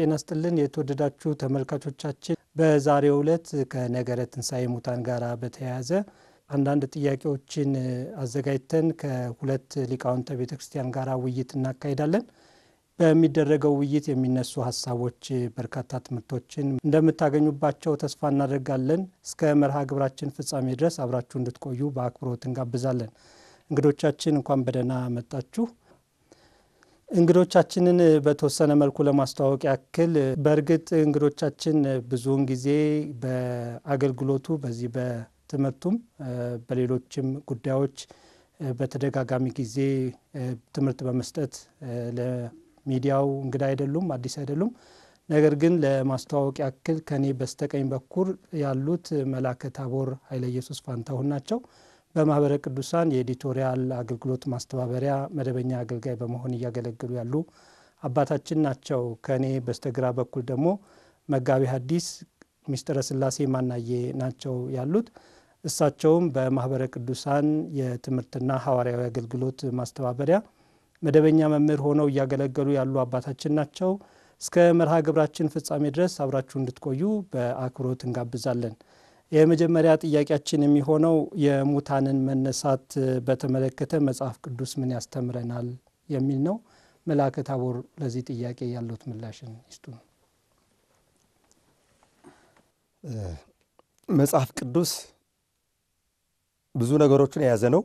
ጤና ስጥልን የተወደዳችሁ ተመልካቾቻችን፣ በዛሬው ዕለት ከነገረ ትንሣኤ ሙታን ጋር በተያያዘ አንዳንድ ጥያቄዎችን አዘጋጅተን ከሁለት ሊቃውንተ ቤተ ክርስቲያን ጋር ውይይት እናካሄዳለን። በሚደረገው ውይይት የሚነሱ ሀሳቦች በርካታ ትምህርቶችን እንደምታገኙባቸው ተስፋ እናደርጋለን። እስከ መርሃ ግብራችን ፍጻሜ ድረስ አብራችሁ እንድትቆዩ በአክብሮት እንጋብዛለን። እንግዶቻችን እንኳን በደህና መጣችሁ። እንግዶቻችንን በተወሰነ መልኩ ለማስተዋወቅ ያክል በእርግጥ እንግዶቻችን ብዙውን ጊዜ በአገልግሎቱ በዚህ በትምህርቱም በሌሎችም ጉዳዮች በተደጋጋሚ ጊዜ ትምህርት በመስጠት ለሚዲያው እንግዳ አይደሉም፣ አዲስ አይደሉም። ነገር ግን ለማስተዋወቅ ያክል ከኔ በስተቀኝ በኩል ያሉት መላከ ታቦር ኃይለ ኢየሱስ ፋንታሁን ናቸው። በማህበረ ቅዱሳን የኤዲቶሪያል አገልግሎት ማስተባበሪያ መደበኛ አገልጋይ በመሆን እያገለገሉ ያሉ አባታችን ናቸው። ከእኔ በስተግራ በኩል ደግሞ መጋቢ ሐዲስ ሚስጥረ ስላሴ ማናዬ ናቸው ያሉት። እሳቸውም በማህበረ ቅዱሳን የትምህርትና ሐዋርያዊ አገልግሎት ማስተባበሪያ መደበኛ መምህር ሆነው እያገለገሉ ያሉ አባታችን ናቸው። እስከ መርሃ ግብራችን ፍጻሜ ድረስ አብራችሁ እንድትቆዩ በአክብሮት እንጋብዛለን። የመጀመሪያ ጥያቄያችን የሚሆነው የሙታንን መነሳት በተመለከተ መጽሐፍ ቅዱስ ምን ያስተምረናል የሚል ነው። መልአከ ታቦር ለዚህ ጥያቄ ያሉት ምላሽን ይስጡ። መጽሐፍ ቅዱስ ብዙ ነገሮችን የያዘ ነው።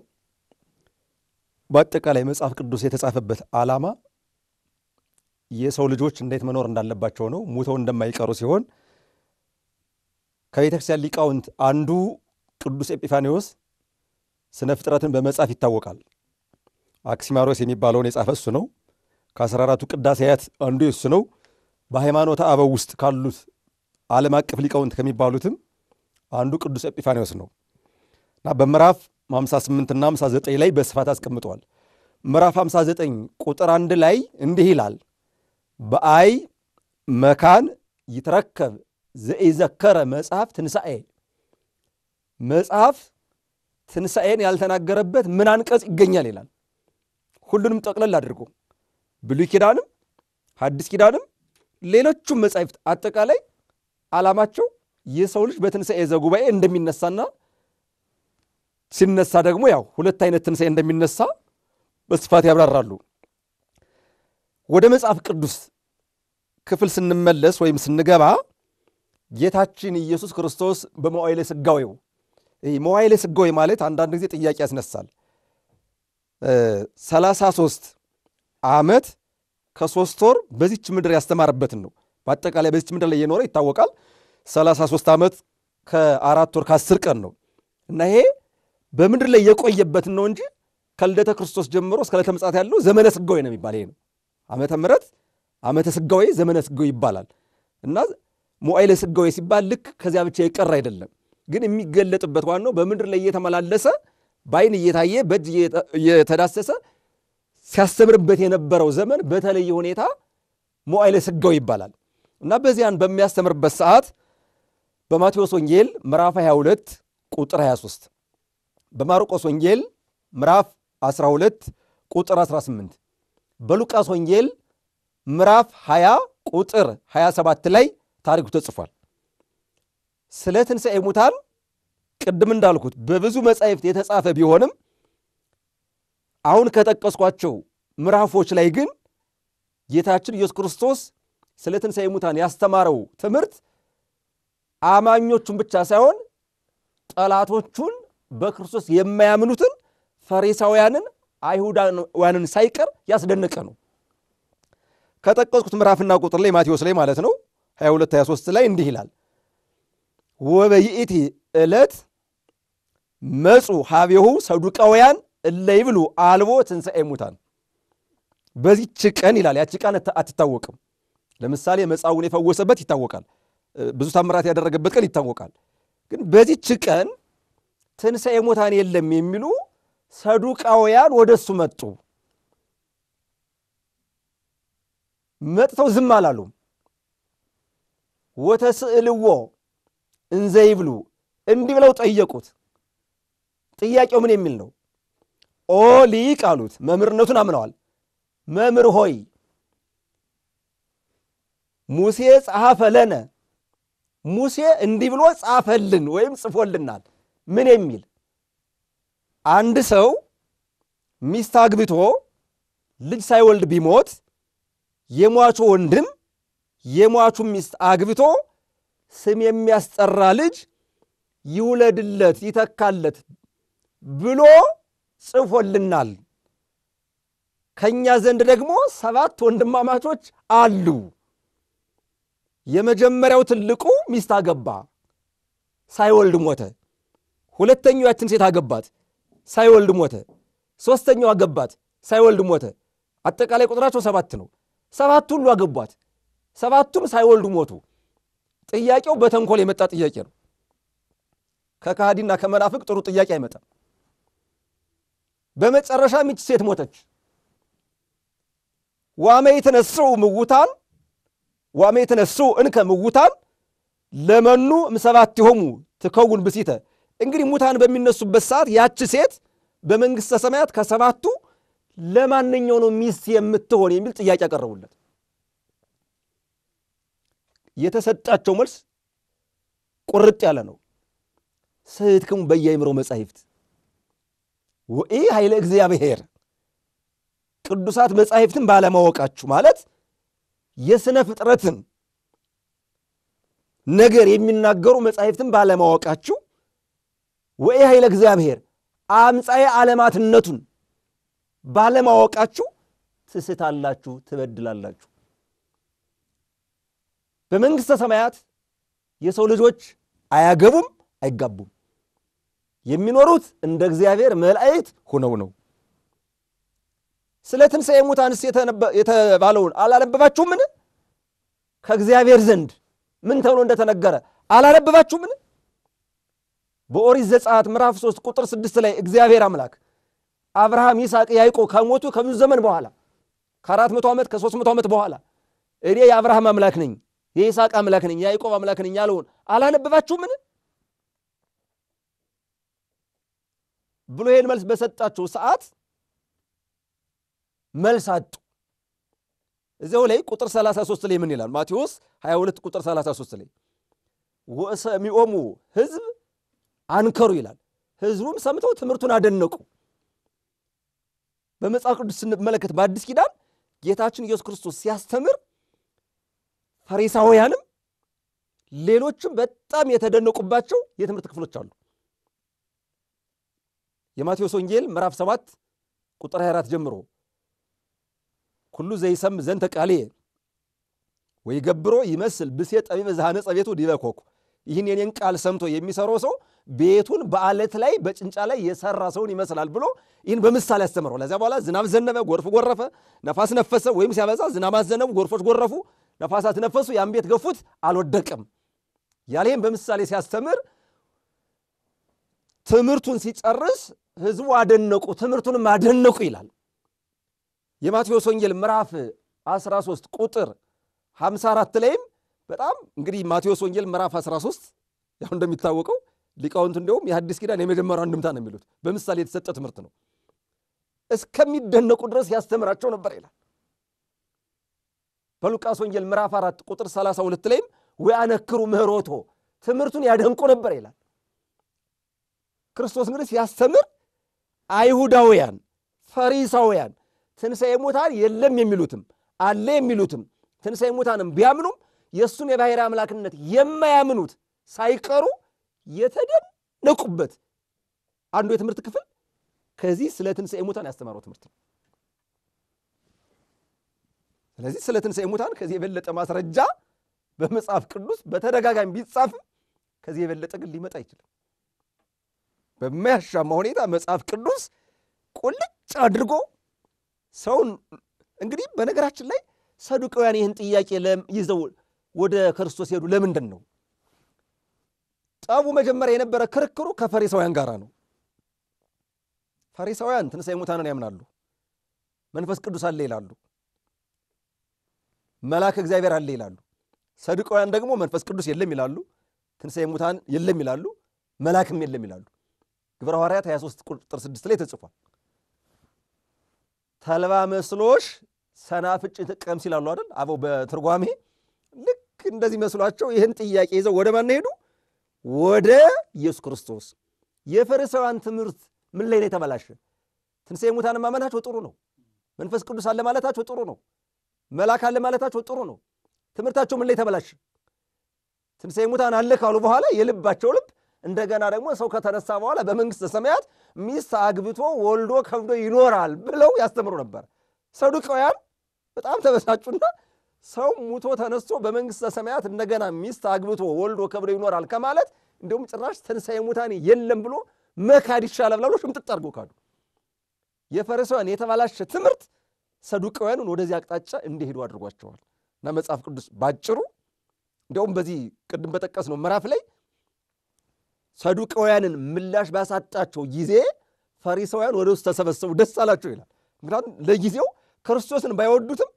በአጠቃላይ መጽሐፍ ቅዱስ የተጻፈበት ዓላማ የሰው ልጆች እንዴት መኖር እንዳለባቸው ነው፣ ሙተው እንደማይቀሩ ሲሆን ከቤተክርስቲያን ሊቃውንት አንዱ ቅዱስ ኤጲፋኔዎስ ስነ ፍጥረትን በመጻፍ ይታወቃል። አክሲማሮስ የሚባለውን የጻፈ እሱ ነው። ከአስራ አራቱ ቅዳሴያት አንዱ እሱ ነው። በሃይማኖተ አበው ውስጥ ካሉት ዓለም አቀፍ ሊቃውንት ከሚባሉትም አንዱ ቅዱስ ኤጲፋኔዎስ ነው እና በምዕራፍ 58ና 59 ላይ በስፋት አስቀምጠዋል። ምዕራፍ 59 ቁጥር አንድ ላይ እንዲህ ይላል በአይ መካን ይትረከብ ዘኢዘከረ መጽሐፍ ትንሣኤ መጽሐፍ ትንሣኤን ያልተናገረበት ምን አንቀጽ ይገኛል ይላል። ሁሉንም ጠቅለል አድርጎ ብሉይ ኪዳንም ሐዲስ ኪዳንም ሌሎቹም መጻሕፍት አጠቃላይ ዓላማቸው የሰው ልጅ በትንሣኤ ዘጉባኤ እንደሚነሳና ሲነሳ ደግሞ ያው ሁለት አይነት ትንሣኤ እንደሚነሳ በስፋት ያብራራሉ። ወደ መጽሐፍ ቅዱስ ክፍል ስንመለስ ወይም ስንገባ ጌታችን ኢየሱስ ክርስቶስ በመዋዕለ ሥጋዌው መዋይለ ሥጋዌ ማለት አንዳንድ ጊዜ ጥያቄ ያስነሳል። 33 ዓመት ከሶስት ወር በዚች ምድር ያስተማረበትን ነው። በአጠቃላይ በዚች ምድር ላይ የኖረ ይታወቃል። 33 ዓመት ከአራት ወር ከአስር ቀን ነው እና ይሄ በምድር ላይ የቆየበትን ነው እንጂ ከልደተ ክርስቶስ ጀምሮ እስከ ዕለተ ምጽአት ያለው ዘመነ ሥጋዌ ነው የሚባል ይሄ ነው። ዓመተ ምሕረት ዓመተ ዘመነ ሥጋዌ ይባላል እና ሞባይል ስጋዊ ሲባል ልክ ከዚያ ብቻ የቀረ አይደለም። ግን የሚገለጥበት ዋናው በምድር ላይ እየተመላለሰ በአይን እየታየ በእጅ እየተዳሰሰ ሲያስተምርበት የነበረው ዘመን በተለየ ሁኔታ ሞባይል ስጋዊ ይባላል እና በዚያን በሚያስተምርበት ሰዓት በማቴዎስ ወንጌል ምዕራፍ 22 ቁጥር 23 በማርቆስ ወንጌል ምዕራፍ 12 ቁጥር 18 በሉቃስ ወንጌል ምዕራፍ 20 ቁጥር 27 ላይ ታሪኩ ተጽፏል። ስለ ትንሣኤ ሙታን ቅድም እንዳልኩት በብዙ መጻሕፍት የተጻፈ ቢሆንም አሁን ከጠቀስኳቸው ምዕራፎች ላይ ግን ጌታችን ኢየሱስ ክርስቶስ ስለ ትንሣኤ ሙታን ያስተማረው ትምህርት አማኞቹን ብቻ ሳይሆን ጠላቶቹን በክርስቶስ የማያምኑትን ፈሪሳውያንን አይሁዳውያንን ሳይቀር ያስደነቀ ነው። ከጠቀስኩት ምዕራፍና ቁጥር ላይ ማቴዎስ ላይ ማለት ነው 22 23 ላይ እንዲህ ይላል ወበይእቲ ዕለት መጹ ሀቤሁ ሰዱቃውያን እለይ ብሉ አልቦ ትንሣኤ ሙታን በዚች ቀን ይላል ያቺ ቀን አትታወቅም ለምሳሌ መጻውን የፈወሰበት ይታወቃል ብዙ ታምራት ያደረገበት ቀን ይታወቃል ግን በዚች ቀን ትንሣኤ ሙታን የለም የሚሉ ሰዱቃውያን ወደ እሱ መጡ መጥተው ዝም አላሉም ወተስእልዎ እንዘ ይብሉ እንዲህ ብለው ጠየቁት። ጥያቄው ምን የሚል ነው? ኦ ሊቅ አሉት። መምህርነቱን አምነዋል። መምር ሆይ ሙሴ ጸሐፈ ለነ ሙሴ እንዲህ ብሎ ጻፈልን ወይም ጽፎልናል። ምን የሚል አንድ ሰው ሚስት አግብቶ ልጅ ሳይወልድ ቢሞት የሟቹ ወንድም የሟቹ ሚስት አግብቶ ስም የሚያስጠራ ልጅ ይውለድለት ይተካለት ብሎ ጽፎልናል። ከእኛ ዘንድ ደግሞ ሰባት ወንድማማቾች አሉ። የመጀመሪያው ትልቁ ሚስት አገባ፣ ሳይወልድ ሞተ። ሁለተኛው ያችን ሴት አገባት፣ ሳይወልድ ሞተ። ሦስተኛው አገባት፣ ሳይወልድ ሞተ። አጠቃላይ ቁጥራቸው ሰባት ነው። ሰባት ሁሉ አገቧት። ሰባቱም ሳይወልዱ ሞቱ። ጥያቄው በተንኮል የመጣ ጥያቄ ነው። ከካሃዲና ከመናፍቅ ጥሩ ጥያቄ አይመጣም። በመጨረሻ ሚች ሴት ሞተች። ዋመ የተነሱ ምውታን ዋመ የተነሱ እንከ ምውታን ለመኑ ምሰባት እምሰባቲሆሙ ትከውን ብሲተ። እንግዲህ ሙታን በሚነሱበት ሰዓት ያች ሴት በመንግሥተ ሰማያት ከሰባቱ ለማንኛው ነው ሚስት የምትሆን የሚል ጥያቄ ያቀረቡለት የተሰጣቸው መልስ ቁርጥ ያለ ነው። ስሕተትክሙ በየአእምሮ መጻሕፍት ወኢ ኃይለ እግዚአብሔር ቅዱሳት መጻሕፍትን ባለማወቃችሁ ማለት የሥነ ፍጥረትን ነገር የሚናገሩ መጻሕፍትን ባለማወቃችሁ ወኢ ኃይለ እግዚአብሔር አምፃዬ ዓለማትነቱን ባለማወቃችሁ ትስታላችሁ፣ ትበድላላችሁ። በመንግሥተ ሰማያት የሰው ልጆች አያገቡም፣ አይጋቡም። የሚኖሩት እንደ እግዚአብሔር መላእክት ሆነው ነው። ስለ ትንሣኤ ሙታንስ የተባለውን አላነበባችሁምን? ከእግዚአብሔር ዘንድ ምን ተብሎ እንደተነገረ አላነበባችሁምን? በኦሪት ዘጸአት ምዕራፍ 3 ቁጥር 6 ላይ እግዚአብሔር አምላክ አብርሃም፣ ይስሐቅ፣ ያዕቆብ ከሞቱ ከብዙ ዘመን በኋላ ከአራት መቶ ዓመት ከሦስት መቶ ዓመት በኋላ እኔ የአብርሃም አምላክ ነኝ የይስሐቅ አምላክ ነኝ የያዕቆብ አምላክ ነኝ ያለውን ምን? ብሎ ይሄን መልስ በሰጣቸው ሰዓት መልስ አጡ። እዚያው ላይ ቁጥር 33 ላይ ምን ይላል? ማቴዎስ 22 ቁጥር 33 ላይ ወሰሚዖሙ ሕዝብ አንከሩ ይላል። ህዝቡም ሰምተው ትምህርቱን አደነቁ። በመጽሐፍ ቅዱስ ስንመለከት በአዲስ ኪዳን ጌታችን ኢየሱስ ክርስቶስ ሲያስተምር ፈሪሳውያንም ሌሎችም በጣም የተደነቁባቸው የትምህርት ክፍሎች አሉ። የማቴዎስ ወንጌል ምዕራፍ 7 ቁጥር 24 ጀምሮ ኩሉ ዘይሰም ዘንተ ቃሌ ወይ ገብሮ ይመስል ብሴ ጠቢብ ዘሐነጸ ቤቱ ዲበ ኮኩ። ይህን የኔን ቃል ሰምቶ የሚሰራው ሰው ቤቱን በአለት ላይ በጭንጫ ላይ የሰራ ሰውን ይመስላል ብሎ ይህን በምሳሌ ያስተምረው። ለዚያ በኋላ ዝናብ ዘነበ፣ ጎርፍ ጎረፈ፣ ነፋስ ነፈሰ፣ ወይም ሲያበዛ ዝናብ አዘነቡ፣ ጎርፎች ጎረፉ፣ ነፋሳት ነፈሱ፣ ያን ቤት ገፉት፣ አልወደቅም ያለ ይህም በምሳሌ ሲያስተምር ትምህርቱን ሲጨርስ ህዝቡ አደነቁ፣ ትምህርቱንም አደነቁ ይላል። የማቴዎስ ወንጌል ምዕራፍ 13 ቁጥር 54 ላይም በጣም እንግዲህ ማቴዎስ ወንጌል ምዕራፍ 13 ያው እንደሚታወቀው ሊቃውንት እንዲሁም የአዲስ ኪዳን የመጀመሪያው አንድምታ ነው የሚሉት በምሳሌ የተሰጠ ትምህርት ነው። እስከሚደነቁ ድረስ ያስተምራቸው ነበር ይላል። በሉቃስ ወንጌል ምዕራፍ 4 ቁጥር 32 ላይም ወያነክሩ ምህሮቶ ትምህርቱን ያደንቁ ነበር ይላል። ክርስቶስ እንግዲህ ሲያስተምር አይሁዳውያን፣ ፈሪሳውያን ትንሣኤ ሙታን የለም የሚሉትም አለ የሚሉትም ትንሣኤ ሙታንም ቢያምኑም የእሱን የባሕርይ አምላክነት የማያምኑት ሳይቀሩ የተደነቁበት አንዱ የትምህርት ክፍል ከዚህ ስለ ትንሣኤ ሙታን ያስተማረው ትምህርት ነው። ስለዚህ ስለ ትንሣኤ ሙታን ከዚህ የበለጠ ማስረጃ በመጽሐፍ ቅዱስ በተደጋጋሚ ቢጻፍም ከዚህ የበለጠ ግን ሊመጣ አይችልም። በማያሻማ ሁኔታ መጽሐፍ ቅዱስ ቁልጭ አድርጎ ሰውን እንግዲህ በነገራችን ላይ ሰዱቀውያን ይህን ጥያቄ ይዘው ወደ ክርስቶስ ሄዱ። ለምንድን ነው? ጠቡ መጀመሪያ የነበረ ክርክሩ ከፈሪሳውያን ጋር ነው። ፈሪሳውያን ትንሣኤ ሙታንን ያምናሉ፣ መንፈስ ቅዱስ አለ ይላሉ። መልአክ እግዚአብሔር አለ ይላሉ። ሰዱቃውያን ደግሞ መንፈስ ቅዱስ የለም ይላሉ። ትንሣኤ ሙታን የለም ይላሉ። መልአክም የለም ይላሉ። ግብረ ሐዋርያት 23 ቁጥር 6 ላይ ተጽፏል። ተልባ መስሎሽ ሰናፍጭ ትቀምስ ሲላሉ አይደል? አበው በትርጓሜ ልክ እንደዚህ መስሏቸው ይህን ጥያቄ ይዘው ወደ ማን ሄዱ? ወደ ኢየሱስ ክርስቶስ። የፈሪሳውያን ትምህርት ምን ላይ ነው የተበላሸ? ትንሣኤ ሙታን ማመናቸው ጥሩ ነው። መንፈስ ቅዱስ አለ ማለታቸው ጥሩ ነው። መልአክ አለ ማለታቸው ጥሩ ነው። ትምህርታቸው ምን ላይ ተበላሽ? ትንሣኤ ሙታን አለ ካሉ በኋላ የልባቸው ልብ እንደገና ደግሞ ሰው ከተነሳ በኋላ በመንግሥተ ሰማያት ሚስት አግብቶ ወልዶ ከብዶ ይኖራል ብለው ያስተምሩ ነበር። ሰዱቃውያን በጣም ተበሳጩና ሰው ሙቶ ተነስቶ በመንግሥተ ሰማያት እንደገና ሚስት አግብቶ ወልዶ ከብዶ ይኖራል ከማለት እንዲሁም ጭራሽ ትንሣኤ ሙታን የለም ብሎ መካድ ይሻላል ብለው ሽምጥጥ አድርገው ካዱ። የፈሪሳውያን የተበላሸ ትምህርት ሰዱቃውያኑን ወደዚህ አቅጣጫ እንዲሄዱ አድርጓቸዋል እና መጽሐፍ ቅዱስ ባጭሩ እንዲያውም በዚህ ቅድም በጠቀስ ነው ምዕራፍ ላይ ሰዱቃውያንን ምላሽ ባሳጣቸው ጊዜ ፈሪሳውያን ወደ ውስጥ ተሰበሰቡ፣ ደስ አላቸው ይላል። ምክንያቱም ለጊዜው ክርስቶስን ባይወዱትም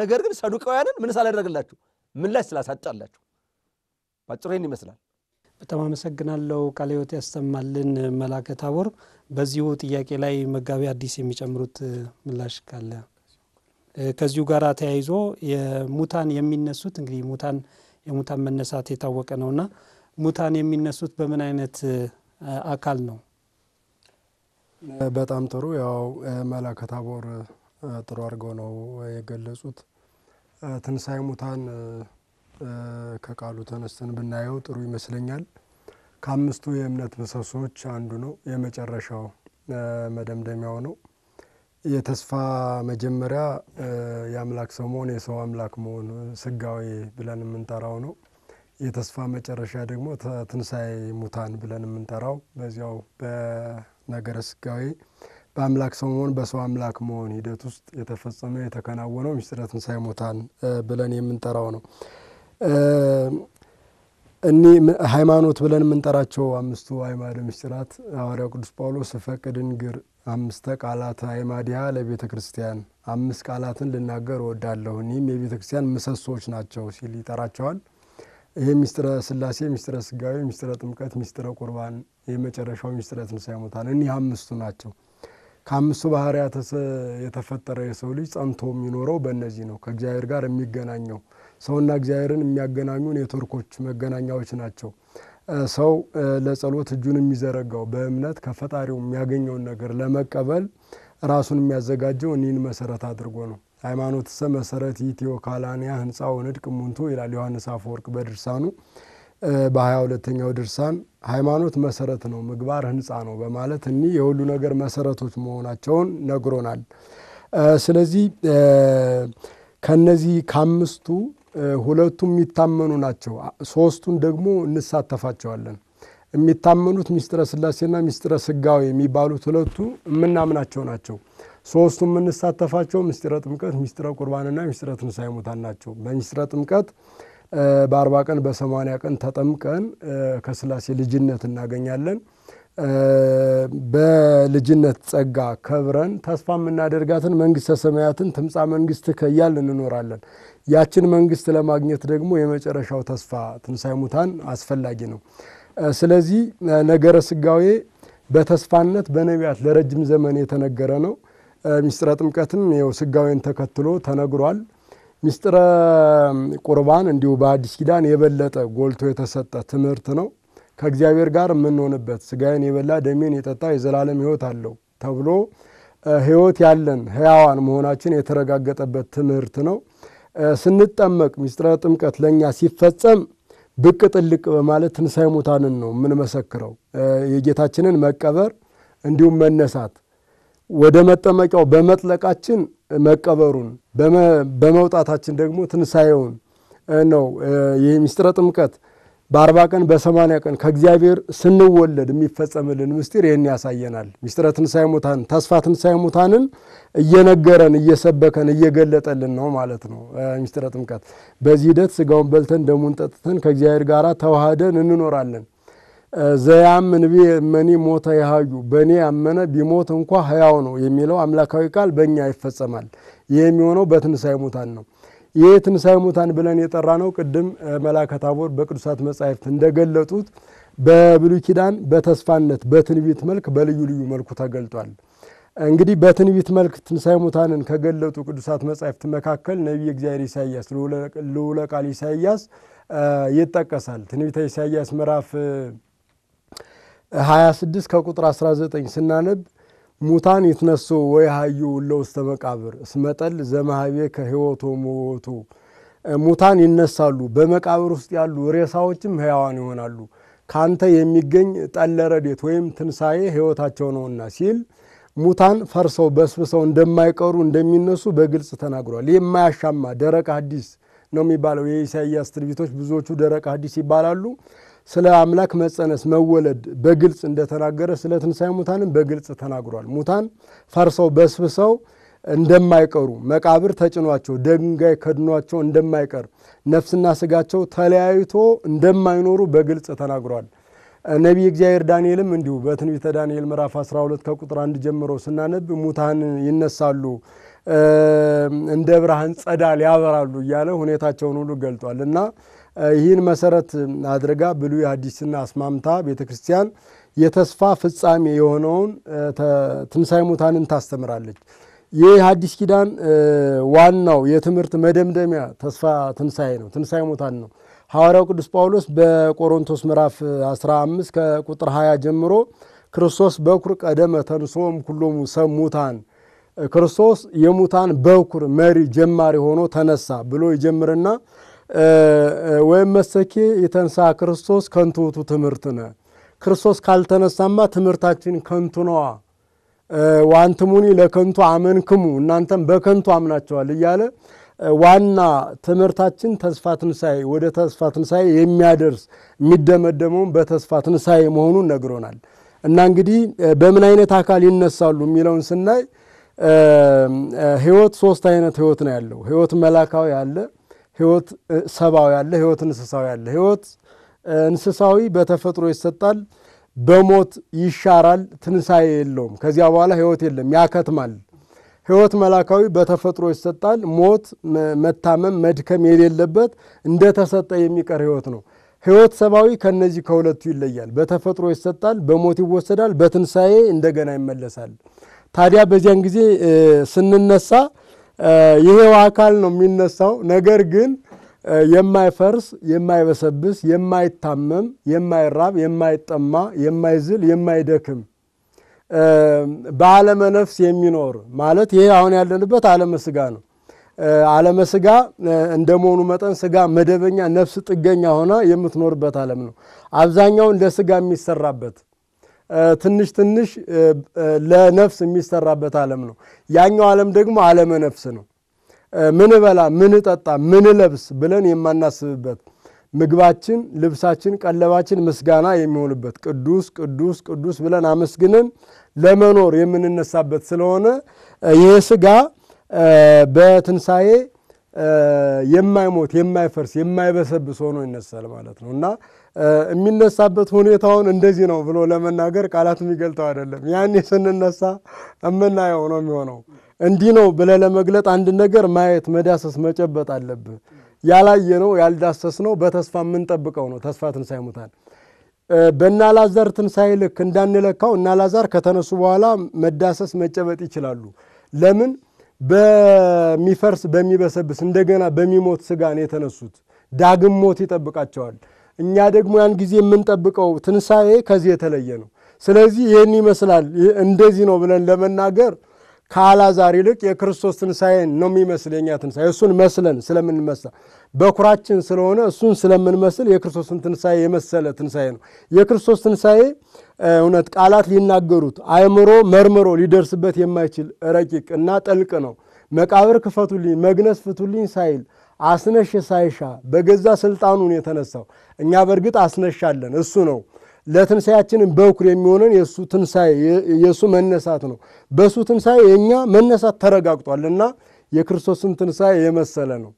ነገር ግን ሰዱቃውያንን ምን ሳላደረግላችሁ ምላሽ ስላሳጣላችሁ። ባጭሩ ይህን ይመስላል። በጣም አመሰግናለሁ። ቃለ ያሰማልን። መላከ ታቦር፣ በዚሁ ጥያቄ ላይ መጋቢ አዲስ የሚጨምሩት ምላሽ ካለ ከዚሁ ጋር ተያይዞ ሙታን የሚነሱት እንግዲህ ሙታን የሙታን መነሳት የታወቀ እና ሙታን የሚነሱት በምን አይነት አካል ነው? በጣም ጥሩ ያው መላከ ታቦር ጥሩ አድርገው ነው የገለጹት። ትንሣኤ ሙታን ከቃሉ ተነስተን ብናየው ጥሩ ይመስለኛል። ከአምስቱ የእምነት ምሰሶዎች አንዱ ነው። የመጨረሻው መደምደሚያው ነው። የተስፋ መጀመሪያ የአምላክ ሰው መሆን የሰው አምላክ መሆን ስጋዊ ብለን የምንጠራው ነው። የተስፋ መጨረሻ ደግሞ ትንሣኤ ሙታን ብለን የምንጠራው በዚያው በነገረ ስጋዊ በአምላክ ሰው መሆን በሰው አምላክ መሆን ሂደት ውስጥ የተፈጸመ የተከናወነው ምስጢረ ትንሣኤ ሙታን ብለን የምንጠራው ነው። እኒህ ሃይማኖት ብለን የምንጠራቸው አምስቱ አዕማደ ምስጢራት ሐዋርያው ቅዱስ ጳውሎስ ፈቅድ እንግር አምስተ ቃላት አይማዲያ ለቤተ ክርስቲያን አምስት ቃላትን ልናገር እወዳለሁ። እኒህም የቤተ ክርስቲያን ምሰሶች ናቸው ሲል ይጠራቸዋል። ይሄ ሚስጥረ ስላሴ፣ ሚስጥረ ስጋዊ፣ ሚስጥረ ጥምቀት፣ ሚስጥረ ቁርባን፣ የመጨረሻው ሚስጥረ ትንሣኤ ሙታን እኒህ አምስቱ ናቸው። ከአምስቱ ባህርያት የተፈጠረ የሰው ልጅ ጸንቶ የሚኖረው በእነዚህ ነው። ከእግዚአብሔር ጋር የሚገናኘው ሰውና እግዚአብሔርን የሚያገናኙ ኔትወርኮች መገናኛዎች ናቸው። ሰው ለጸሎት እጁን የሚዘረጋው በእምነት ከፈጣሪው የሚያገኘውን ነገር ለመቀበል ራሱን የሚያዘጋጀው እኒህን መሰረት አድርጎ ነው። ሰ መሰረት ኢትዮ ካላንያ ህንፃው ንድቅ ሙንቶ ይላል ዮሐንስ አፈወርቅ በድርሳኑ በሀያ ሁለተኛው ድርሳን ሃይማኖት መሰረት ነው፣ ምግባር ህንፃ ነው በማለት እኒህ የሁሉ ነገር መሰረቶች መሆናቸውን ነግሮናል። ስለዚህ ከነዚህ ከአምስቱ ሁለቱም የሚታመኑ ናቸው። ሶስቱን ደግሞ እንሳተፋቸዋለን። የሚታመኑት ሚስጥረ ስላሴና ሚስጥረ ስጋዊ የሚባሉት ሁለቱ የምናምናቸው ናቸው። ሶስቱ የምንሳተፋቸው ሚስጥረ ጥምቀት፣ ምስጢረ ቁርባንና ሚስጥረ ትንሣኤ ሙታን ናቸው። በሚስጥረ ጥምቀት በአርባ ቀን በሰማንያ ቀን ተጠምቀን ከስላሴ ልጅነት እናገኛለን። በልጅነት ጸጋ ከብረን ተስፋ የምናደርጋትን መንግስተ ሰማያትን ትምፃ መንግስት ከያል እንኖራለን። ያችን መንግስት ለማግኘት ደግሞ የመጨረሻው ተስፋ ትንሣኤ ሙታን አስፈላጊ ነው። ስለዚህ ነገረ ስጋዌ በተስፋነት በነቢያት ለረጅም ዘመን የተነገረ ነው። ሚስጥረ ጥምቀትም ይኸው ተከትሎ ተነግሯል። ሚስጥረ ቁርባን እንዲሁ በአዲስ ኪዳን የበለጠ ጎልቶ የተሰጠ ትምህርት ነው። ከእግዚአብሔር ጋር የምንሆንበት ስጋዬን የበላ ደሜን የጠጣ የዘላለም ህይወት አለው ተብሎ ህይወት ያለን ህያዋን መሆናችን የተረጋገጠበት ትምህርት ነው። ስንጠመቅ ሚስጥረ ጥምቀት ለእኛ ሲፈጸም ብቅ ጥልቅ በማለት ትንሣኤ ሙታንን ነው የምንመሰክረው። የጌታችንን መቀበር እንዲሁም መነሳት ወደ መጠመቂያው በመጥለቃችን መቀበሩን በመውጣታችን ደግሞ ትንሣኤውን ነው ይህ ሚስጥረ ጥምቀት በአርባ ቀን በሰማንያ ቀን ከእግዚአብሔር ስንወለድ የሚፈጸምልን ምስጢር ይህን ያሳየናል። ምስጢረ ትንሣኤ ሙታን ተስፋ ትንሣኤ ሙታንን እየነገረን እየሰበከን እየገለጠልን ነው ማለት ነው። ምስጢረ ጥምቀት በዚህ ሂደት ስጋውን በልተን ደሙን ጠጥተን ከእግዚአብሔር ጋር ተዋህደን እንኖራለን። ዘያምን ቢ መኒ ሞተ ያሃዩ በእኔ ያመነ ቢሞት እንኳ ሕያው ነው የሚለው አምላካዊ ቃል በእኛ ይፈጸማል። ይህ የሚሆነው በትንሣኤ ሙታን ነው። ይህ ትንሣኤ ሙታን ብለን የጠራ ነው። ቅድም መላከ ታቦር በቅዱሳት መጻሕፍት እንደገለጡት በብሉይ ኪዳን በተስፋነት በትንቢት መልክ በልዩ ልዩ መልኩ ተገልጧል። እንግዲህ በትንቢት መልክ ትንሣኤ ሙታንን ከገለጡ ቅዱሳት መጻሕፍት መካከል ነቢይ እግዚአብሔር ኢሳያስ ልዑለ ቃል ኢሳያስ ይጠቀሳል። ትንቢተ ኢሳያስ ምዕራፍ 26 ከቁጥር 19 ስናነብ ሙታን ይትነሱ ወይ ወይሃዩ ለውስተ መቃብር እስመጠል ዘመሀቤ ከህይወቶ ሞቶ ሙታን ይነሳሉ፣ በመቃብር ውስጥ ያሉ ሬሳዎችም ህያዋን ይሆናሉ ካንተ የሚገኝ ጠለረዴት ወይም ትንሣኤ ህይወታቸው ነውና ሲል ሙታን ፈርሰው በስብሰው እንደማይቀሩ እንደሚነሱ በግልጽ ተናግሯል። የማያሻማ ደረቅ ሐዲስ ነው የሚባለው። የኢሳያስ ትንቢቶች ብዙዎቹ ደረቅ ሐዲስ ይባላሉ። ስለ አምላክ መጸነስ መወለድ በግልጽ እንደተናገረ ስለ ትንሣኤ ሙታንም በግልጽ ተናግሯል። ሙታን ፈርሰው በስብሰው እንደማይቀሩ መቃብር ተጭኗቸው ድንጋይ ከድኗቸው እንደማይቀር ነፍስና ስጋቸው ተለያይቶ እንደማይኖሩ በግልጽ ተናግሯል። ነቢይ እግዚአብሔር ዳንኤልም እንዲሁ በትንቢተ ዳንኤል ምዕራፍ 12 ከቁጥር 1 ጀምሮ ስናነብ ሙታን ይነሳሉ፣ እንደ ብርሃን ጸዳል ያበራሉ እያለ ሁኔታቸውን ሁሉ ገልጧል እና ይህን መሰረት አድርጋ ብሉይ ሐዲስን አስማምታ ቤተ ክርስቲያን የተስፋ ፍጻሜ የሆነውን ትንሣኤ ሙታንን ታስተምራለች። ይህ ሐዲስ ኪዳን ዋናው የትምህርት መደምደሚያ ተስፋ ትንሣኤ ነው፣ ትንሣኤ ሙታን ነው። ሐዋርያው ቅዱስ ጳውሎስ በቆሮንቶስ ምዕራፍ 15 ከቁጥር 20 ጀምሮ ክርስቶስ በኩር ቀደመ ተንሶም ኩሎሙ ሰብ ሙታን ክርስቶስ የሙታን በኩር መሪ ጀማሪ ሆኖ ተነሳ ብሎ ይጀምርና ወይም መሰኬ የተንሳ ክርስቶስ ከንቱ ውእቱ ትምህርትነ ክርስቶስ ካልተነሳማ ትምህርታችን ከንቱ ነዋ። ዋንትሙኒ ለከንቱ አመንክሙ እናንተም በከንቱ አምናቸዋል እያለ ዋና ትምህርታችን ተስፋ ትንሣኤ ወደ ተስፋ ትንሣኤ የሚያደርስ የሚደመደመውን በተስፋ ትንሣኤ መሆኑን ነግሮናል። እና እንግዲህ በምን አይነት አካል ይነሳሉ የሚለውን ስናይ ህይወት ሶስት አይነት ህይወት ነው ያለው። ህይወት መላካዊ አለ ህይወት ሰብአዊ አለ፣ ህይወት እንስሳዊ አለ። ህይወት እንስሳዊ በተፈጥሮ ይሰጣል፣ በሞት ይሻራል፣ ትንሣኤ የለውም። ከዚያ በኋላ ህይወት የለም፣ ያከትማል። ህይወት መላካዊ በተፈጥሮ ይሰጣል፣ ሞት፣ መታመም፣ መድከም የሌለበት እንደተሰጠ የሚቀር ህይወት ነው። ህይወት ሰብአዊ ከነዚህ ከሁለቱ ይለያል። በተፈጥሮ ይሰጣል፣ በሞት ይወሰዳል፣ በትንሣኤ እንደገና ይመለሳል። ታዲያ በዚያን ጊዜ ስንነሳ ይሄው አካል ነው የሚነሳው። ነገር ግን የማይፈርስ የማይበሰብስ፣ የማይታመም፣ የማይራብ፣ የማይጠማ፣ የማይዝል፣ የማይደክም በዓለመ ነፍስ የሚኖር ማለት ይሄ አሁን ያለንበት ዓለመ ስጋ ነው። ዓለመ ስጋ እንደ መሆኑ መጠን ስጋ መደበኛ፣ ነፍስ ጥገኛ ሆና የምትኖርበት ዓለም ነው። አብዛኛው እንደ የሚሰራበት ትንሽ ትንሽ ለነፍስ የሚሰራበት ዓለም ነው። ያኛው ዓለም ደግሞ ዓለመ ነፍስ ነው። ምን በላ፣ ምን ጠጣ፣ ምን ለብስ ብለን የማናስብበት ምግባችን፣ ልብሳችን፣ ቀለባችን ምስጋና የሚሆንበት ቅዱስ ቅዱስ ቅዱስ ብለን አመስግነን ለመኖር የምንነሳበት ስለሆነ ይህ ስጋ በትንሣኤ የማይሞት የማይፈርስ የማይበሰብስ ሆኖ ይነሳል ማለት ነው እና የሚነሳበት ሁኔታውን እንደዚህ ነው ብሎ ለመናገር ቃላት የሚገልጠው አይደለም። ያኔ ስንነሳ የምናየው ነው የሚሆነው። እንዲህ ነው ብለህ ለመግለጥ አንድ ነገር ማየት፣ መዳሰስ፣ መጨበጥ አለብህ። ያልዳሰስ ነው በተስፋ የምንጠብቀው ነው። ተስፋ ትንሣኤ ሙታን በእናላዛር አልዓዛር ትንሣኤ ልክ እንዳንለካው እናላዛር ከተነሱ በኋላ መዳሰስ መጨበጥ ይችላሉ። ለምን? በሚፈርስ በሚበሰብስ እንደገና በሚሞት ስጋ ነው የተነሱት። ዳግም ሞት ይጠብቃቸዋል። እኛ ደግሞ ያን ጊዜ የምንጠብቀው ትንሣኤ ከዚህ የተለየ ነው። ስለዚህ ይህን ይመስላል እንደዚህ ነው ብለን ለመናገር ከአላዛር ይልቅ የክርስቶስ ትንሣኤ ነው የሚመስል የኛ ትንሣኤ እሱን መስለን ስለምንመስል በኩራችን ስለሆነ እሱን ስለምንመስል የክርስቶስን ትንሣኤ የመሰለ ትንሣኤ ነው። የክርስቶስ ትንሣኤ እውነት ቃላት ሊናገሩት አእምሮ መርምሮ ሊደርስበት የማይችል ረቂቅ እና ጥልቅ ነው። መቃብር ክፈቱልኝ፣ መግነስ ፍቱልኝ ሳይል አስነሽ ሳይሻ በገዛ ስልጣኑን የተነሳው እኛ በእርግጥ አስነሻለን እሱ ነው ለትንሣያችንን በኩር የሚሆነን የእሱ ትንሣኤ የእሱ መነሳት ነው። በእሱ ትንሣኤ የእኛ መነሳት ተረጋግጧል እና የክርስቶስን ትንሣኤ የመሰለ ነው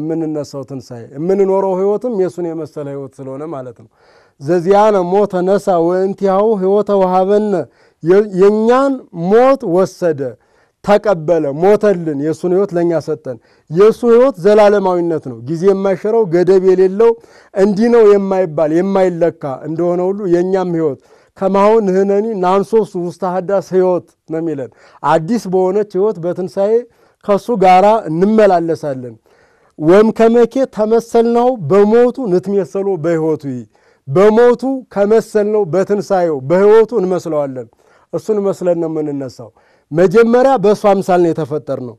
የምንነሳው ትንሣኤ የምንኖረው ሕይወትም የእሱን የመሰለ ሕይወት ስለሆነ ማለት ነው። ዘዚያነ ሞተ ነሳ ወእንቲያው ሕይወተ ወሃበነ የእኛን ሞት ወሰደ ተቀበለ፣ ሞተልን፣ የእሱን ህይወት ለእኛ ሰጠን። የእሱ ህይወት ዘላለማዊነት ነው፣ ጊዜ የማይሽረው ገደብ የሌለው እንዲህ ነው የማይባል የማይለካ እንደሆነ ሁሉ የእኛም ህይወት ከማሁን ንሕነኒ ናንሶስ ውስተ ሀዳስ ህይወት ነው የሚለን። አዲስ በሆነች ህይወት በትንሣኤ ከእሱ ጋር እንመላለሳለን። ወም ከመኬ ተመሰልናው በሞቱ ንትሜሰሎ በህይወቱ ይ በሞቱ ከመሰልነው በትንሣኤው በህይወቱ እንመስለዋለን። እሱን መስለን ነው የምንነሳው። መጀመሪያ በእሱ አምሳል ነው ነው።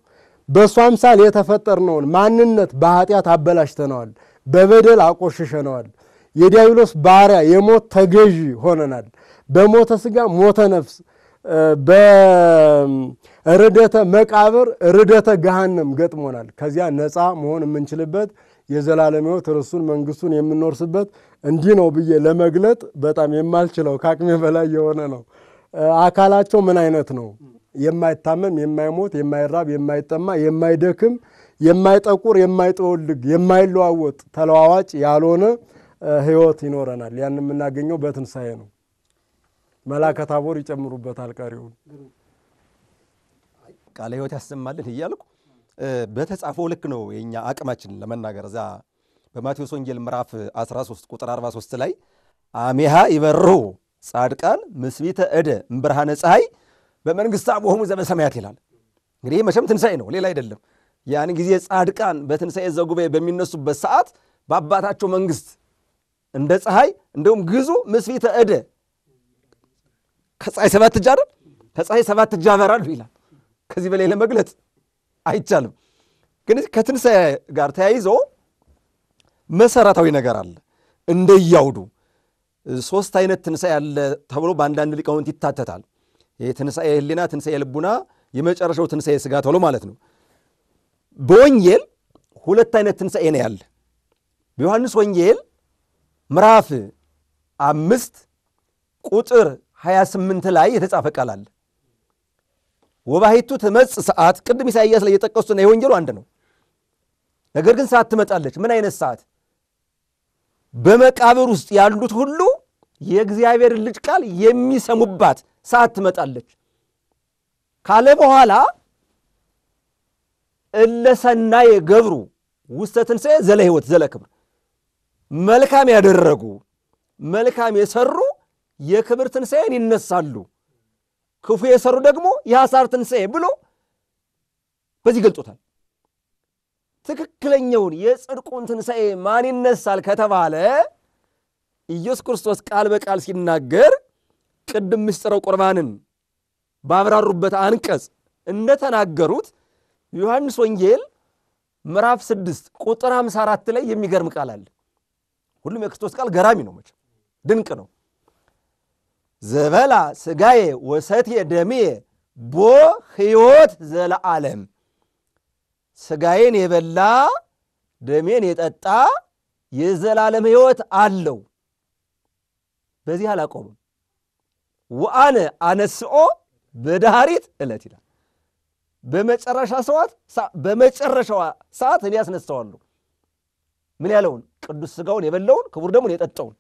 በእሱ አምሳል የተፈጠርነውን ማንነት በኃጢአት አበላሽተነዋል፣ በበደል አቆሽሸነዋል። የዲያብሎስ ባሪያ የሞት ተገዢ ሆነናል። በሞተ ስጋ ሞተ ነፍስ፣ በርደተ መቃብር ርደተ ገሃነም ገጥሞናል። ከዚያ ነፃ መሆን የምንችልበት የዘላለም ሕይወት ርሱን መንግስቱን የምንወርስበት እንዲህ ነው ብዬ ለመግለጥ በጣም የማልችለው ከአቅሜ በላይ የሆነ ነው። አካላቸው ምን አይነት ነው? የማይታመም የማይሞት የማይራብ የማይጠማ የማይደክም የማይጠቁር የማይጠወልግ የማይለዋወጥ ተለዋዋጭ ያልሆነ ህይወት ይኖረናል። ያን የምናገኘው በትንሣኤ ነው። መላከ ታቦር ይጨምሩበታል። ቀሪውን ቃለ ህይወት ያሰማልን እያልኩ በተጻፈው ልክ ነው የኛ አቅማችን ለመናገር እዛ በማቴዎስ ወንጌል ምዕራፍ 13 ቁጥር 43 ላይ አሜሃ ይበርሁ ጻድቃን ምስቢተ እደ እምብርሃነ ፀሐይ በመንግሥተ አብሆሙ ዘበሰማያት ይላል። እንግዲህ ይህ መቼም ትንሣኤ ነው፣ ሌላ አይደለም። ያን ጊዜ ጻድቃን በትንሣኤ ዘጉባኤ በሚነሱበት ሰዓት በአባታቸው መንግስት እንደ ፀሐይ እንደውም ግዙ ምስፊተ እደ ከፀሐይ ሰባት እጅ አይደል ከፀሐይ ሰባት እጅ ያበራሉ ይላል። ከዚህ በላይ ለመግለጽ አይቻልም። ግን ከትንሣኤ ጋር ተያይዞ መሰረታዊ ነገር አለ። እንደያውዱ ሶስት አይነት ትንሣኤ አለ ተብሎ በአንዳንድ ሊቃውንት ይታተታል። ትንሣኤ ህሊና፣ ትንሣኤ ልቡና፣ የመጨረሻው ትንሣኤ ስጋ ተብሎ ማለት ነው። በወንጌል ሁለት አይነት ትንሣኤ ነው ያለ። በዮሐንስ ወንጌል ምዕራፍ አምስት ቁጥር 28 ላይ የተጻፈ ቃል አለ። ወባሂቱ ትመጽ ሰዓት ቅድም ኢሳይያስ ላይ ነው የወንጀሉ አንድ ነው። ነገር ግን ሰዓት ትመጣለች። ምን አይነት ሰዓት? በመቃብር ውስጥ ያሉት ሁሉ የእግዚአብሔር ልጅ ቃል የሚሰሙባት ሰዓት ትመጣለች ካለ በኋላ እለሰና የገብሩ ውስተ ትንሣኤ ዘለ ሕይወት ዘለ ክብር መልካም ያደረጉ መልካም የሰሩ የክብር ትንሣኤን ይነሳሉ፣ ክፉ የሰሩ ደግሞ የሐሳር ትንሣኤ ብሎ በዚህ ገልጾታል። ትክክለኛውን የጽድቁን ትንሣኤ ማን ይነሳል ከተባለ ኢየሱስ ክርስቶስ ቃል በቃል ሲናገር ቅድም ምስጢረ ቁርባንን ባብራሩበት አንቀጽ እንደተናገሩት ዮሐንስ ወንጌል ምዕራፍ 6 ቁጥር 54 ላይ የሚገርም ቃል አለ። ሁሉም የክርስቶስ ቃል ገራሚ ነው፣ መቼም ድንቅ ነው። ዘበላ ስጋዬ ወሰቴ ደሜ ቦ ሕይወት ዘለዓለም፣ ስጋዬን የበላ ደሜን የጠጣ የዘላለም ሕይወት አለው። በዚህ አላቆምም። ወአነ አነስኦ በዳሪት እለት ይላል። በመጨረሻ ሰዓት በመጨረሻዋ ሰዓት እኔ ያስነሳዋለሁ። ምን ያለውን ቅዱስ ስጋውን የበላውን ክቡር ደሙን የጠጣውን።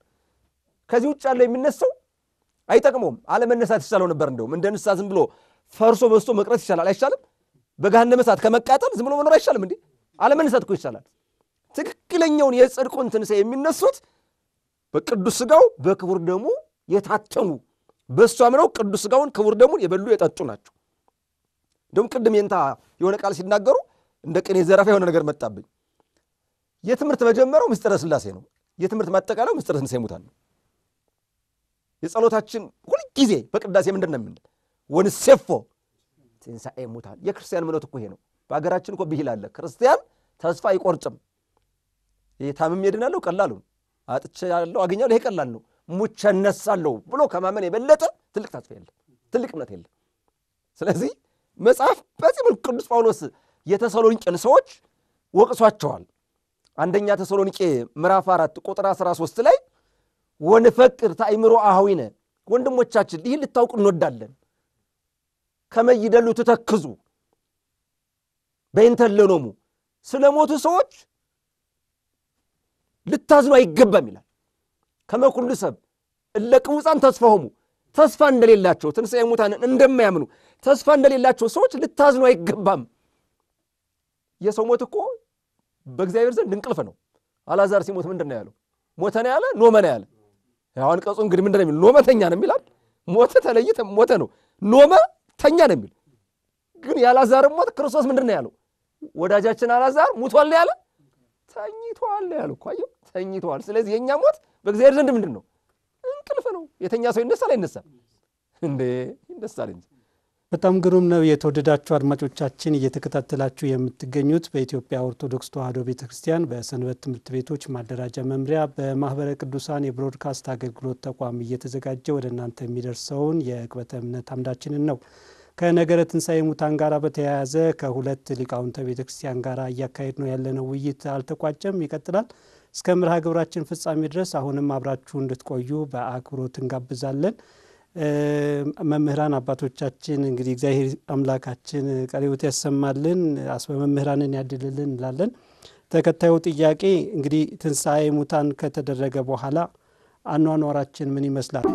ከዚህ ውጭ ያለው የሚነሳው አይጠቅመውም። አለመነሳት ይሻለው ነበር። እንደውም እንደ ንስሐ ዝም ብሎ ፈርሶ በስቶ መቅረት ይቻላል አይሻልም? በገሃነመ እሳት ከመቃጠል ዝም ብሎ መኖር አይሻልም እንዴ? አለመነሳት እኮ ይቻላል ትክክለኛውን የጽድቁን ትንሣኤ የሚነሱት በቅዱስ ሥጋው በክቡር ደሙ የታተሙ በእሱ አምነው ቅዱስ ሥጋውን ክቡር ደሙን የበሉ የጠጡ ናቸው። እንደውም ቅድም የንታ የሆነ ቃል ሲናገሩ እንደ ቅኔ ዘረፋ የሆነ ነገር መጣብኝ። የትምህርት መጀመሪያው ምስጢረ ሥላሴ ነው። የትምህርት ማጠቃለያው ምስጢረ ትንሣኤ ሙታን ነው። የጸሎታችን ሁልጊዜ በቅዳሴ ምንድን ነው የምንል? ወንሴፎ ትንሣኤ ሙታን። የክርስቲያን እምነት እኮ ይሄ ነው። በሀገራችን እኮ ብሂል አለ። ክርስቲያን ተስፋ አይቆርጥም። ታምም ይድናለሁ ቀላሉ አጥቼ ያለው አገኛለሁ፣ ይሄ ቀላል ነው፣ ሙቼ እነሳለሁ ብሎ ከማመን የበለጠ ትልቅ ተስፋ የለም፣ ትልቅ እምነት የለም። ስለዚህ መጽሐፍ በዚህ ምን ቅዱስ ጳውሎስ የተሰሎንቄን ሰዎች ወቅሷቸዋል። አንደኛ ተሰሎንቄ ምዕራፍ አራት ቁጥር 13 ላይ ወንፈቅር ታእምሮ አሃዊነ ወንድሞቻችን ይህን ልታውቁ እንወዳለን ከመይደሉ ትተክዙ በይንተለኖሙ ስለ ሞቱ ሰዎች ልታዝኑ አይገባም ይላል። ከመኩሉ ሰብ እለቅውፃን ተስፋሆሙ ተስፋ እንደሌላቸው ትንሣኤ ሙታንን እንደማያምኑ ተስፋ እንደሌላቸው ሰዎች ልታዝኑ አይገባም። የሰው ሞት እኮ በእግዚአብሔር ዘንድ እንቅልፍ ነው። አላዛር ሲሞት ምንድን ነው ያለው? ሞተ ነው ያለ? ኖመ ነው ያለ? ያው ቀጹ እንግዲህ ምንድን ነው የሚል? ኖመተኛ ነው የሚላል። ሞተ ተለይተ ሞተ ነው። ኖመ ተኛ ነው የሚል ግን የአላዛር ሞት ክርስቶስ ምንድን ነው ያለው? ወዳጃችን አላዛር ሙቷል ያለ? ተኝቷል ያለው ተኝተዋል። ስለዚህ የእኛ ሞት በእግዚአብሔር ዘንድ ምንድን ነው? እንቅልፍ ነው። የተኛ ሰው ይነሳል አይነሳም እንዴ? ይነሳል እንጂ። በጣም ግሩም ነው። የተወደዳችሁ አድማጮቻችን እየተከታተላችሁ የምትገኙት በኢትዮጵያ ኦርቶዶክስ ተዋሕዶ ቤተ ክርስቲያን በሰንበት ትምህርት ቤቶች ማደራጃ መምሪያ በማህበረ ቅዱሳን የብሮድካስት አገልግሎት ተቋም እየተዘጋጀ ወደ እናንተ የሚደርሰውን የዕቅበተ እምነት አምዳችንን ነው። ከነገረ ትንሣኤ ሙታን ጋር በተያያዘ ከሁለት ሊቃውንተ ቤተ ክርስቲያን ጋር እያካሄድ ነው ያለነው ውይይት አልተቋጨም፣ ይቀጥላል። እስከ ምርሃ ግብራችን ፍጻሜ ድረስ አሁንም አብራችሁ እንድትቆዩ በአክብሮት እንጋብዛለን። መምህራን አባቶቻችን እንግዲህ እግዚአብሔር አምላካችን ቀሪውት ያሰማልን፣ አስበ መምህራንን ያድልልን እንላለን። ተከታዩ ጥያቄ እንግዲህ ትንሣኤ ሙታን ከተደረገ በኋላ አኗኗራችን ምን ይመስላል?